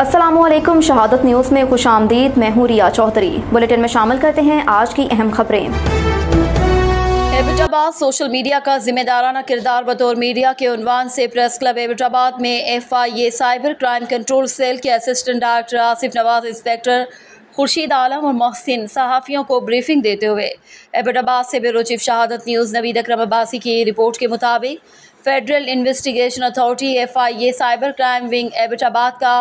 असलम शहादत न्यूज़ में खुश आमदीद मैं हूँ रिया चौधरी बुलेटिन में शामिल करते हैं आज की अहम खबरें एबटाबाद सोशल मीडिया का जिम्मेदाराना किरदार बतौर मीडिया के उनवान से प्रेस क्लब एबटाबाद में F I A cyber crime control cell के assistant director Asif Nawaz inspector Khurshid Alam और मोहसिन सहाफ़ियों को ब्रीफिंग देते हुए एबटाबाद से bureau chief Shahadat news Naveed Akram Abbasi की रिपोर्ट के मुताबिक federal investigation authority F I A cyber crime wing Abbottabad का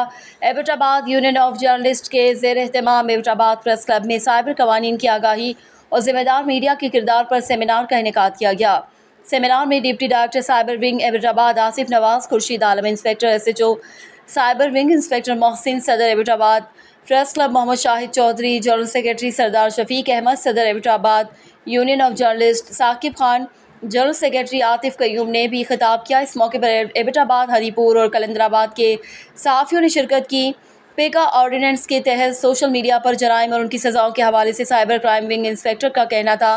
एबटाबाद यूनियन ऑफ जर्नलिस्ट के जेर अहतमाम एबटाबाद प्रेस क्लब में साइबर कवानीन की आगाही और ज़िम्मेदार मीडिया के किरदार पर सेमिनार का इनका किया गया सेमिनार में deputy director cyber wing Abbottabad Asif Nawaz Khurshid Alam inspector S H O cyber wing inspector Mohsin सदर Abbottabad press club Mohammad Shahid Chaudhry general secretary Sardar Shafiq Ahmed सदर Abbottabad union of journalist Saqib Khan general secretary Atif Qayyum ने भी खिताब किया इस मौके पर एबटाबाद हरीपुर और कलंदराबाद के सहाफ़ियों ने शिरकत की पेका ऑर्डिनेंस के तहत सोशल मीडिया पर जराइम और उनकी सज़ाओं के हवाले से साइबर क्राइम विंग इंस्पेक्टर का कहना था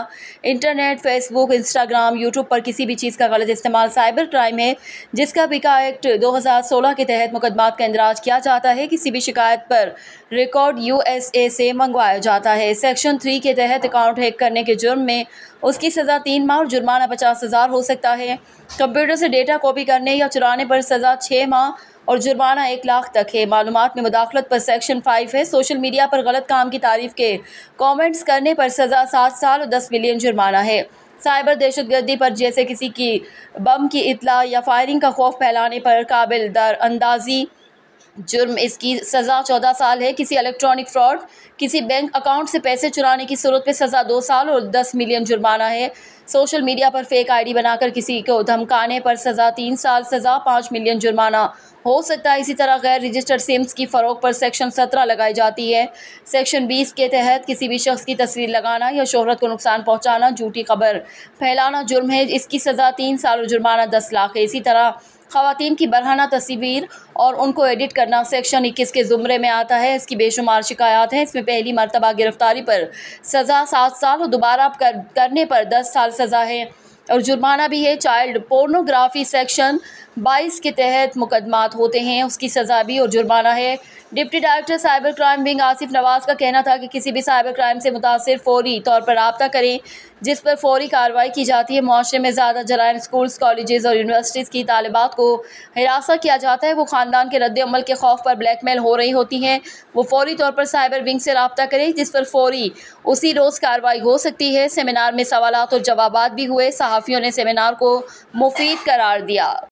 इंटरनेट फेसबुक इंस्टाग्राम यूट्यूब पर किसी भी चीज़ का गलत इस्तेमाल साइबर क्राइम है जिसका पिका एक्ट 2016 के तहत मुकदमात का इंदराज किया जाता है किसी भी शिकायत पर रिकॉर्ड यू से मंगवाया जाता है सेक्शन थ्री के तहत अकाउंट हैक करने के जुर्म में उसकी सज़ा तीन माह और जुर्माना पचास हज़ार हो सकता है कंप्यूटर से डेटा कॉपी करने या चुराने पर सज़ा छः माह और जुर्माना एक लाख तक है मालूम में मुदाखलत पर सेक्शन फाइव है सोशल मीडिया पर गलत काम की तारीफ के कॉमेंट्स करने पर सज़ा सात साल और दस मिलियन जुर्माना है साइबर दहशत गर्दी पर जैसे किसी की बम की इतला या फायरिंग का खौफ फैलाने पर काबिल दर अंदाजी जुर्म इसकी सज़ा चौदह साल है किसी इलेक्ट्रॉनिक फ्रॉड किसी बैंक अकाउंट से पैसे चुराने की सूरत में सज़ा दो साल और दस मिलियन जुर्माना है सोशल मीडिया पर फेक आईडी बनाकर किसी को धमकाने पर सज़ा तीन साल सज़ा पाँच मिलियन जुर्माना हो सकता है इसी तरह गैर रजिस्टर्ड सिम्स की फ़रोग पर सेक्शन सत्रह लगाई जाती है सेक्शन बीस के तहत किसी भी शख्स की तस्वीर लगाना या शोहरत को नुकसान पहुँचाना झूठी खबर फैलाना जुर्म है इसकी सज़ा तीन साल और जुर्माना दस लाख है इसी तरह खातन की बरहाना तस्वीर और उनको एडिट करना सेक्शन इक्कीस के ज़ुमरे में आता है इसकी बेशुमार शिकायत हैं इसमें पहली मरतबा गिरफ्तारी पर सज़ा सात साल और दोबारा कर, करने पर दस साल सज़ा है और जुर्माना भी है चाइल्ड पोर्नोग्राफी सेक्शन बाईस के तहत मुकदमात होते हैं उसकी सज़ा भी और जुर्माना है deputy director cyber crime wing Asif Nawaz का कहना था कि किसी भी साइबर क्राइम से मुतासर फौरी तौर पर रबता करें जिस पर फौरी कार्रवाई की जाती है माशरे में ज़्यादा जराइम स्कूल्स कॉलेजेस और यूनिवर्सिटीज़ की तालबात को हिरासा किया जाता है वो ख़ानदान के रद्दमल के खौफ पर ब्लैक मेल हो रही होती हैं वो फौरी तौर पर साइबर विंग से रबता करें जिस पर फौरी उसी रोज़ कार्रवाई हो सकती है सेमिनार में सवाल और जवाब भी हुए सहाफ़ियों ने सेमिनार को मुफीद करार दिया